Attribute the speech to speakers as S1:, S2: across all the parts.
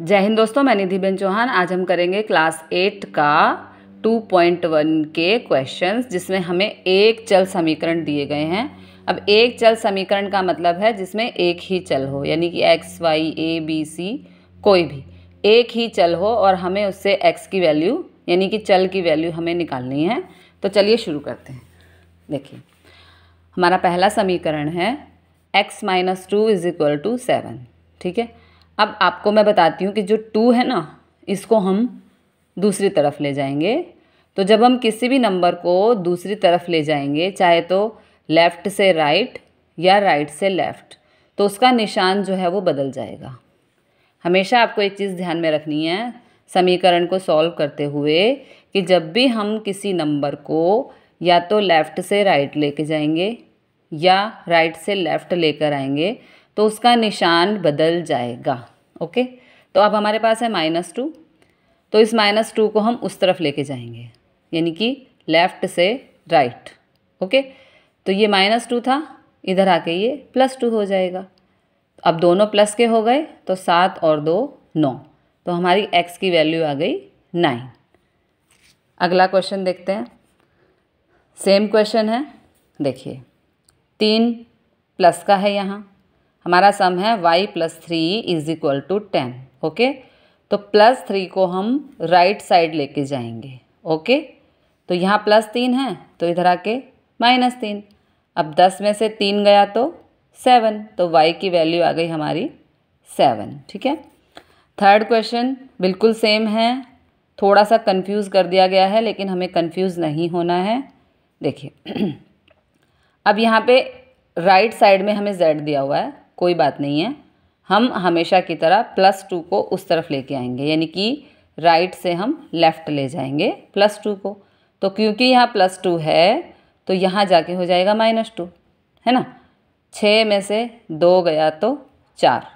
S1: जय हिंद दोस्तों मैं निधि बेन चौहान आज हम करेंगे क्लास एट का 2.1 के क्वेश्चंस जिसमें हमें एक चल समीकरण दिए गए हैं अब एक चल समीकरण का मतलब है जिसमें एक ही चल हो यानी कि X Y A B C कोई भी एक ही चल हो और हमें उससे एक्स की वैल्यू यानी कि चल की वैल्यू हमें निकालनी है तो चलिए शुरू करते हैं देखिए हमारा पहला समीकरण है X minus two is equal to seven ठीक है अब आपको मैं बताती हूँ कि जो टू है ना इसको हम दूसरी तरफ ले जाएंगे तो जब हम किसी भी नंबर को दूसरी तरफ ले जाएंगे चाहे तो लेफ़्ट से राइट या राइट से लेफ़्ट तो उसका निशान जो है वो बदल जाएगा हमेशा आपको एक चीज़ ध्यान में रखनी है समीकरण को सॉल्व करते हुए कि जब भी हम किसी नंबर को या तो लेफ़्ट से राइट लेके जाएंगे या राइट से लेफ़्ट लेकर आएंगे तो उसका निशान बदल जाएगा ओके तो अब हमारे पास है माइनस टू तो इस माइनस टू को हम उस तरफ लेके जाएंगे यानी कि लेफ़्ट से राइट ओके तो ये माइनस टू था इधर आके ये प्लस टू हो जाएगा अब दोनों प्लस के हो गए तो सात और दो नौ तो हमारी एक्स की वैल्यू आ गई नाइन अगला क्वेश्चन देखते हैं सेम क्वेश्चन है देखिए तीन प्लस का है यहाँ हमारा सम है Y plus three is equal to ten okay तो प्लस थ्री को हम राइट साइड लेके जाएंगे ओके तो यहाँ प्लस तीन है तो इधर आके माइनस तीन अब दस में से तीन गया तो सेवन तो वाई की वैल्यू आ गई हमारी सेवन ठीक है थर्ड क्वेश्चन बिल्कुल सेम है थोड़ा सा कंफ्यूज कर दिया गया है लेकिन हमें कंफ्यूज नहीं होना है देखिए अब यहाँ पे राइट साइड में हमें जेड दिया हुआ है कोई बात नहीं है हम हमेशा की तरह प्लस टू को उस तरफ लेके आएंगे यानी कि राइट से हम लेफ़्ट ले जाएंगे प्लस टू को तो क्योंकि यहाँ प्लस टू है तो यहाँ जाके हो जाएगा माइनस टू है ना छः में से दो गया तो चार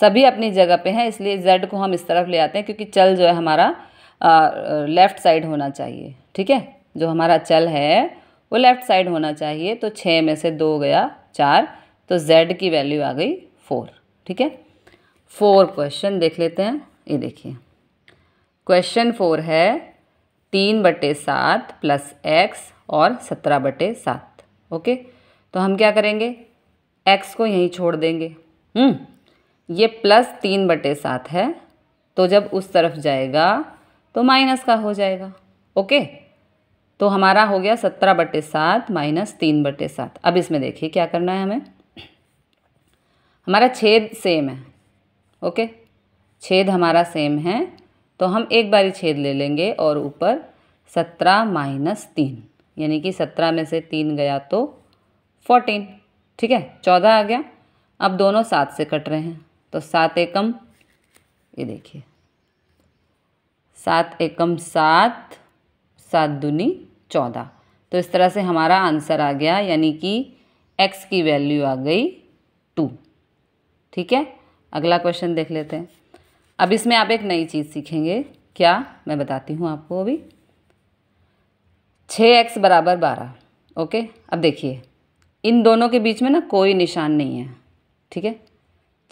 S1: सभी अपनी जगह पे हैं इसलिए जेड को हम इस तरफ ले आते हैं क्योंकि चल जो है हमारा लेफ़्ट साइड होना चाहिए ठीक है जो हमारा चल है वो लेफ़्ट साइड होना चाहिए तो छः में से दो गया चार तो z की वैल्यू आ गई फोर ठीक है फोर क्वेश्चन देख लेते हैं ये देखिए क्वेश्चन फोर है तीन बटे सात प्लस एक्स और सत्रह बटे सात ओके तो हम क्या करेंगे एक्स को यहीं छोड़ देंगे हम्म। ये प्लस तीन बटे सात है तो जब उस तरफ जाएगा तो माइनस का हो जाएगा ओके तो हमारा हो गया सत्रह बटे सात माइनस तीन बटे सात अब इसमें देखिए क्या करना है हमें हमारा छेद सेम है ओके छेद हमारा सेम है तो हम एक बारी छेद ले लेंगे और ऊपर सत्रह माइनस तीन यानी कि सत्रह में से तीन गया तो फोर्टीन ठीक है चौदह आ गया अब दोनों सात से कट रहे हैं तो सात एकम ये देखिए सात एकम सात सात दूनी चौदह तो इस तरह से हमारा आंसर आ गया यानी कि एक्स की वैल्यू आ गई टू ठीक है अगला क्वेश्चन देख लेते हैं अब इसमें आप एक नई चीज़ सीखेंगे क्या मैं बताती हूँ आपको अभी छः एक्स बराबर बारह ओके अब देखिए इन दोनों के बीच में ना कोई निशान नहीं है ठीक है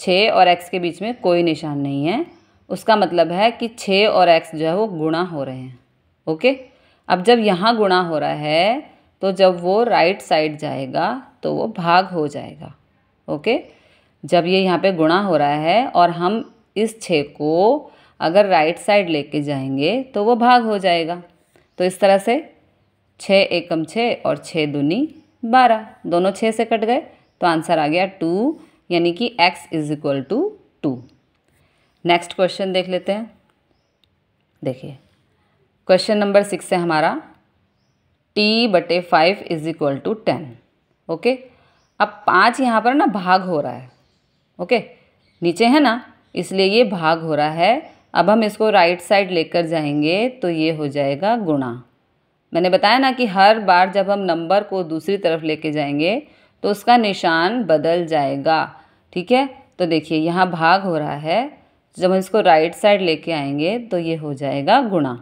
S1: छः और एक्स के बीच में कोई निशान नहीं है उसका मतलब है कि छः और एक्स जो है वो गुणा हो रहे हैं ओके अब जब यहाँ गुणा हो रहा है तो जब वो राइट साइड जाएगा तो वो भाग हो जाएगा ओके जब ये यहाँ पे गुणा हो रहा है और हम इस छः को अगर राइट साइड लेके जाएंगे तो वो भाग हो जाएगा तो इस तरह से छः एकम छः और छः दूनी बारह दोनों छः से कट गए तो आंसर आ गया टू यानी कि X is equal to two next question देख लेते हैं देखिए क्वेश्चन नंबर सिक्स है हमारा टी बटे five is equal to ten okay अब पाँच यहाँ पर ना भाग हो रहा है ओके नीचे है ना इसलिए ये भाग हो रहा है अब हम इसको राइट साइड लेकर जाएंगे तो ये हो जाएगा गुणा मैंने बताया ना कि हर बार जब हम नंबर को दूसरी तरफ लेके जाएंगे तो उसका निशान बदल जाएगा ठीक है तो देखिए यहाँ भाग हो रहा है जब हम इसको राइट साइड लेके आएंगे तो ये हो जाएगा गुणा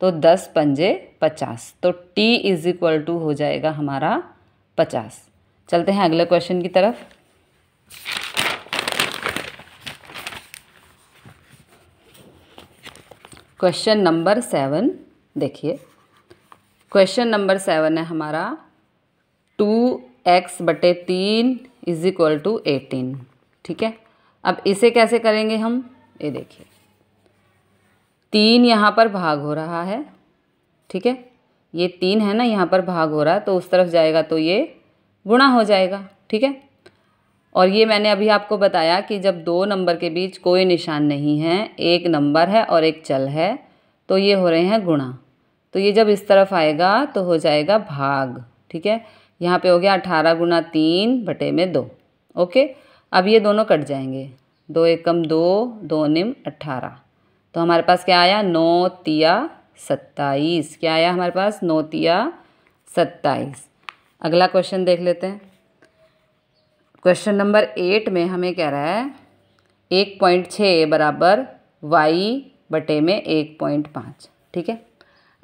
S1: तो दस पंजे पचास तो टी इज इक्वल टू हो जाएगा हमारा पचास चलते हैं अगले क्वेश्चन की तरफ क्वेश्चन नंबर सेवन देखिए क्वेश्चन नंबर सेवन है हमारा टू एक्स बटे तीन इज इक्वल टू एटीन ठीक है अब इसे कैसे करेंगे हम ये देखिए तीन यहाँ पर भाग हो रहा है ठीक है ये तीन है ना यहाँ पर भाग हो रहा है तो उस तरफ जाएगा तो ये गुणा हो जाएगा ठीक है और ये मैंने अभी आपको बताया कि जब दो नंबर के बीच कोई निशान नहीं है एक नंबर है और एक चल है तो ये हो रहे हैं गुणा तो ये जब इस तरफ आएगा तो हो जाएगा भाग ठीक है यहाँ पे हो गया अठारह गुना तीन बटे में दो ओके अब ये दोनों कट जाएंगे दो एकम दो दो निम अट्ठारह तो हमारे पास क्या आया नौ तिया सत्ताईस क्या आया हमारे पास नौ तिया सत्ताईस अगला क्वेश्चन देख लेते हैं क्वेश्चन नंबर एट में हमें कह रहा है एक पॉइंट छः बराबर वाई बटे में एक पॉइंट पाँच ठीक है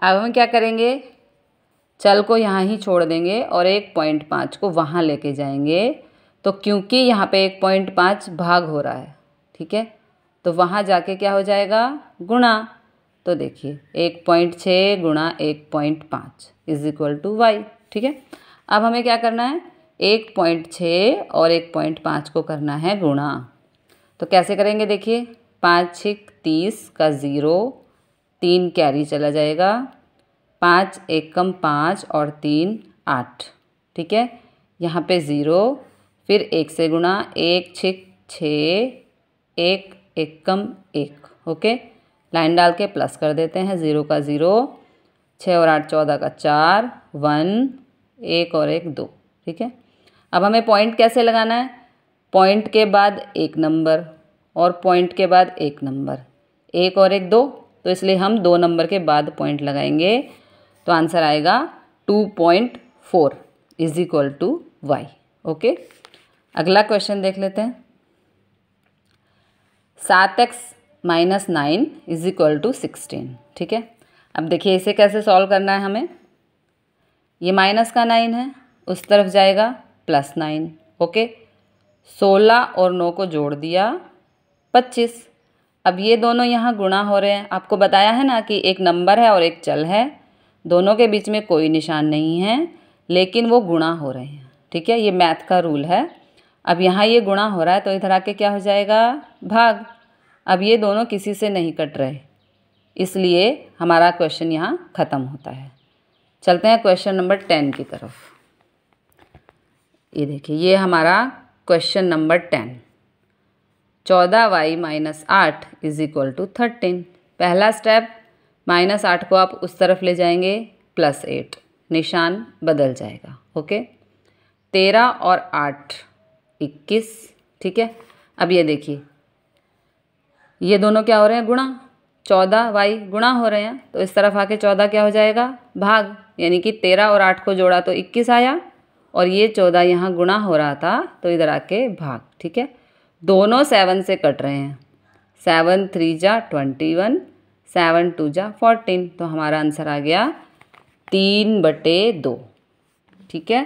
S1: अब हम क्या करेंगे चल को यहाँ ही छोड़ देंगे और एक पॉइंट पाँच को वहाँ लेके जाएंगे तो क्योंकि यहाँ पे एक पॉइंट पाँच भाग हो रहा है ठीक है तो वहाँ जाके क्या हो जाएगा गुणा तो देखिए एक पॉइंट छः गुणा एक पॉइंट पाँच इज इक्वल टू वाई ठीक है अब हमें क्या करना है एक पॉइंट छः और एक पॉइंट पाँच को करना है गुणा तो कैसे करेंगे देखिए पाँच छिक तीस का ज़ीरो तीन कैरी चला जाएगा पाँच एक कम पाँच और तीन आठ ठीक है यहाँ पे ज़ीरो फिर एक से गुणा एक छिक छः एक एक कम एक ओके लाइन डाल के प्लस कर देते हैं ज़ीरो का ज़ीरो छः और आठ चौदह का चार वन एक और एक दो ठीक है अब हमें पॉइंट कैसे लगाना है पॉइंट के बाद एक नंबर और पॉइंट के बाद एक नंबर एक और एक दो तो इसलिए हम दो नंबर के बाद पॉइंट लगाएंगे तो आंसर आएगा two point four is equal to Y okay अगला क्वेश्चन देख लेते हैं सात X minus nine is equal to sixteen ठीक है अब देखिए इसे कैसे सॉल्व करना है हमें ये माइनस का नाइन है उस तरफ जाएगा प्लस नाइन ओके सोलह और नौ को जोड़ दिया पच्चीस अब ये दोनों यहाँ गुणा हो रहे हैं आपको बताया है ना कि एक नंबर है और एक चल है दोनों के बीच में कोई निशान नहीं है लेकिन वो गुणा हो रहे हैं ठीक है ये मैथ का रूल है अब यहाँ ये गुणा हो रहा है तो इधर आके क्या हो जाएगा भाग अब ये दोनों किसी से नहीं कट रहे इसलिए हमारा क्वेश्चन यहाँ ख़त्म होता है चलते हैं क्वेश्चन नंबर टेन की तरफ ये देखिए ये हमारा क्वेश्चन नंबर टेन चौदह वाई माइनस आठ इज इक्वल टू थर्टीन पहला स्टेप माइनस आठ को आप उस तरफ ले जाएंगे प्लस एट निशान बदल जाएगा ओके तेरह और आठ इक्कीस ठीक है अब ये देखिए ये दोनों क्या हो रहे हैं गुणा चौदह वाई गुणा हो रहे हैं तो इस तरफ आके चौदह क्या हो जाएगा भाग यानी कि तेरह और आठ को जोड़ा तो इक्कीस आया और ये चौदह यहाँ गुणा हो रहा था तो इधर आके भाग ठीक है दोनों सेवन से कट रहे हैं सेवन थ्री जा ट्वेंटी वन सेवन टू जा फोर्टीन तो हमारा आंसर आ गया तीन बटे दो ठीक है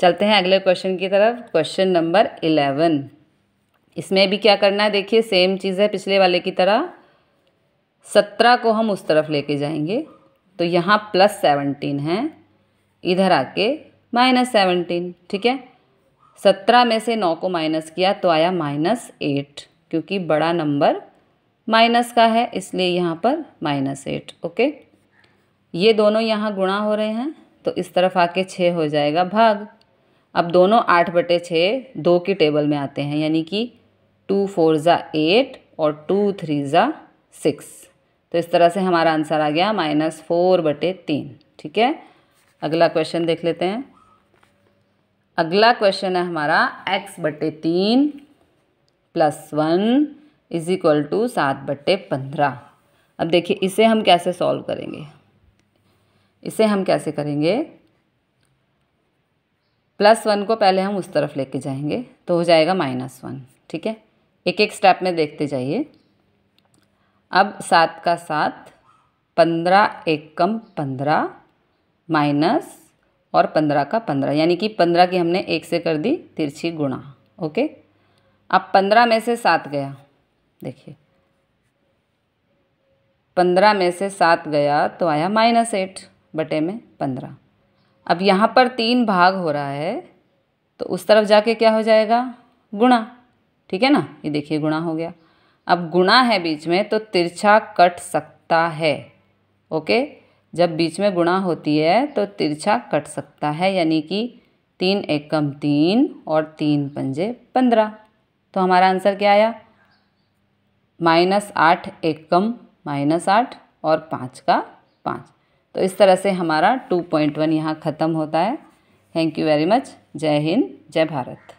S1: चलते हैं अगले क्वेश्चन की तरफ क्वेश्चन नंबर इलेवन इसमें भी क्या करना है देखिए सेम चीज़ है पिछले वाले की तरह सत्रह को हम उस तरफ लेके जाएंगे तो यहाँ प्लस सेवनटीन है इधर आके माइनस सेवनटीन ठीक है सत्रह में से नौ को माइनस किया तो आया माइनस एट क्योंकि बड़ा नंबर माइनस का है इसलिए यहाँ पर माइनस एट ओके ये दोनों यहाँ गुणा हो रहे हैं तो इस तरफ आके छः हो जाएगा भाग अब दोनों आठ बटे छः दो की टेबल में आते हैं यानी कि टू फोर ज़ा एट और टू थ्री ज़ा सिक्स तो इस तरह से हमारा आंसर आ गया माइनस फोर बटे तीन ठीक है अगला क्वेश्चन देख लेते हैं अगला क्वेश्चन है हमारा एक्स बट्टे तीन plus one is equal to सात बट्टे पंद्रह अब देखिए इसे हम कैसे सॉल्व करेंगे इसे हम कैसे करेंगे प्लस वन को पहले हम उस तरफ लेके जाएंगे तो हो जाएगा माइनस वन ठीक है एक एक स्टेप में देखते जाइए अब सात का सात पंद्रह एक कम पंद्रह माइनस और पंद्रह का पंद्रह यानी कि पंद्रह की हमने एक से कर दी तिरछी गुणा ओके अब पंद्रह में से सात गया देखिए पंद्रह में से सात गया तो आया माइनस एट बटे में पंद्रह अब यहाँ पर तीन भाग हो रहा है तो उस तरफ जाके क्या हो जाएगा गुणा ठीक है ना ये देखिए गुणा हो गया अब गुणा है बीच में तो तिरछा कट सकता है ओके जब बीच में गुणा होती है तो तिरछा कट सकता है यानी कि तीन एकम तीन और तीन पंजे पंद्रह तो हमारा आंसर क्या आया माइनस आठ एकम माइनस आठ और पाँच का पाँच तो इस तरह से हमारा टू पॉइंट वन यहाँ ख़त्म होता है थैंक यू वेरी मच जय हिंद जय भारत